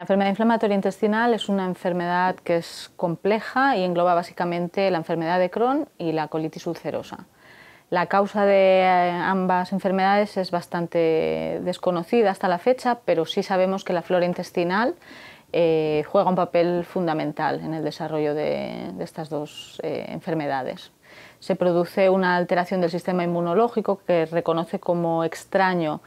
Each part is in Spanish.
La enfermedad inflamatoria intestinal es una enfermedad que es compleja y engloba básicamente la enfermedad de Crohn y la colitis ulcerosa. La causa de eh, ambas enfermedades es bastante desconocida hasta la fecha, pero sí sabemos que la flora intestinal eh, juega un papel fundamental en el desarrollo de, estas dos eh, enfermedades. Se produce una alteración del sistema inmunológico que reconoce como extraño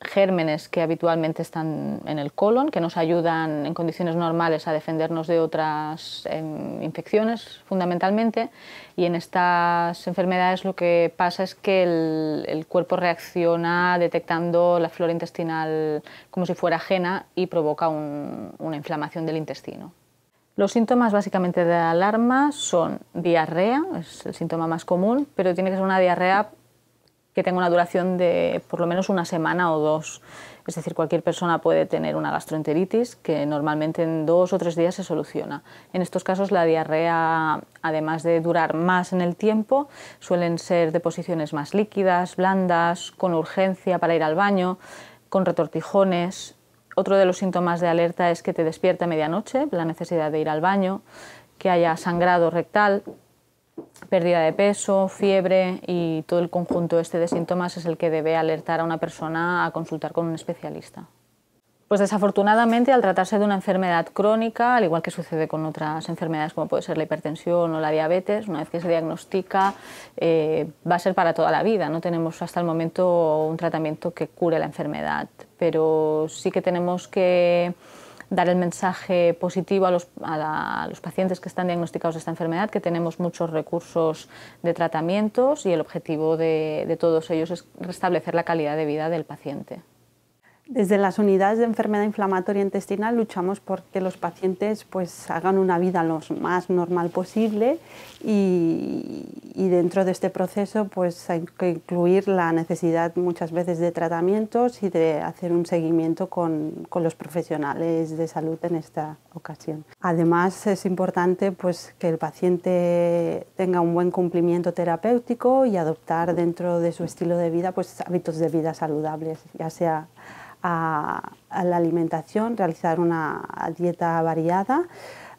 gérmenes que habitualmente están en el colon, que nos ayudan en condiciones normales a defendernos de otras em, infecciones fundamentalmente. Y en estas enfermedades lo que pasa es que el, cuerpo reacciona detectando la flora intestinal como si fuera ajena y provoca una inflamación del intestino. Los síntomas básicamente de alarma son diarrea, es el síntoma más común, pero tiene que ser una diarrea que tenga una duración de por lo menos una semana o dos. Es decir, cualquier persona puede tener una gastroenteritis que normalmente en dos o tres días se soluciona. En estos casos la diarrea, además de durar más en el tiempo, suelen ser deposiciones más líquidas, blandas, con urgencia para ir al baño, con retortijones. Otro de los síntomas de alerta es que te despierta a medianoche, la necesidad de ir al baño, que haya sangrado rectal, pérdida de peso, fiebre y todo el conjunto este de síntomas es el que debe alertar a una persona a consultar con un especialista. Pues desafortunadamente, al tratarse de una enfermedad crónica, al igual que sucede con otras enfermedades como puede ser la hipertensión o la diabetes, una vez que se diagnostica eh, va a ser para toda la vida. No tenemos hasta el momento un tratamiento que cure la enfermedad, pero sí que tenemos que dar el mensaje positivo a los, a, los, pacientes que están diagnosticados de esta enfermedad, que tenemos muchos recursos de tratamientos y el objetivo de, todos ellos es restablecer la calidad de vida del paciente. Desde las unidades de enfermedad inflamatoria intestinal luchamos por que los pacientes pues, hagan una vida lo más normal posible y, y dentro de este proceso pues hay que incluir la necesidad muchas veces de tratamientos y de hacer un seguimiento con, con los profesionales de salud en esta ocasión. Además es importante pues que el paciente tenga un buen cumplimiento terapéutico y adoptar dentro de su estilo de vida pues hábitos de vida saludables, ya sea a, a la alimentación, realizar una dieta variada,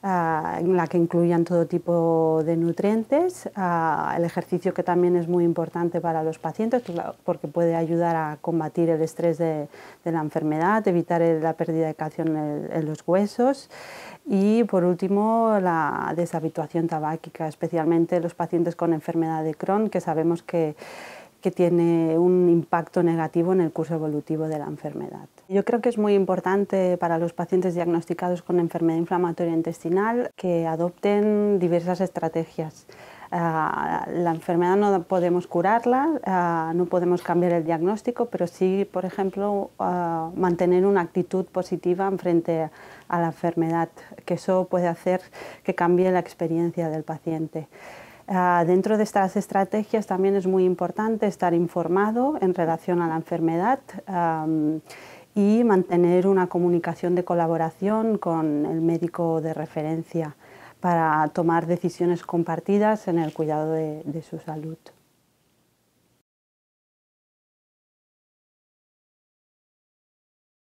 Ah, en la que incluyan todo tipo de nutrientes, ah, el ejercicio que también es muy importante para los pacientes pues, porque puede ayudar a combatir el estrés de, la enfermedad, evitar la pérdida de calcio en, en los huesos y por último la deshabituación tabáquica, especialmente los pacientes con enfermedad de Crohn que sabemos que que tiene un impacto negativo en el curso evolutivo de la enfermedad. Yo creo que es muy importante para los pacientes diagnosticados con enfermedad inflamatoria intestinal que adopten diversas estrategias. Ah, la enfermedad no podemos curarla, ah, no podemos cambiar el diagnóstico, pero sí, por ejemplo, ah, mantener una actitud positiva frente a la enfermedad, que eso puede hacer que cambie la experiencia del paciente. Ah, dentro de estas estrategias también es muy importante estar informado en relación a la enfermedad y mantener una comunicación de colaboración con el médico de referencia para tomar decisiones compartidas en el cuidado de su salud.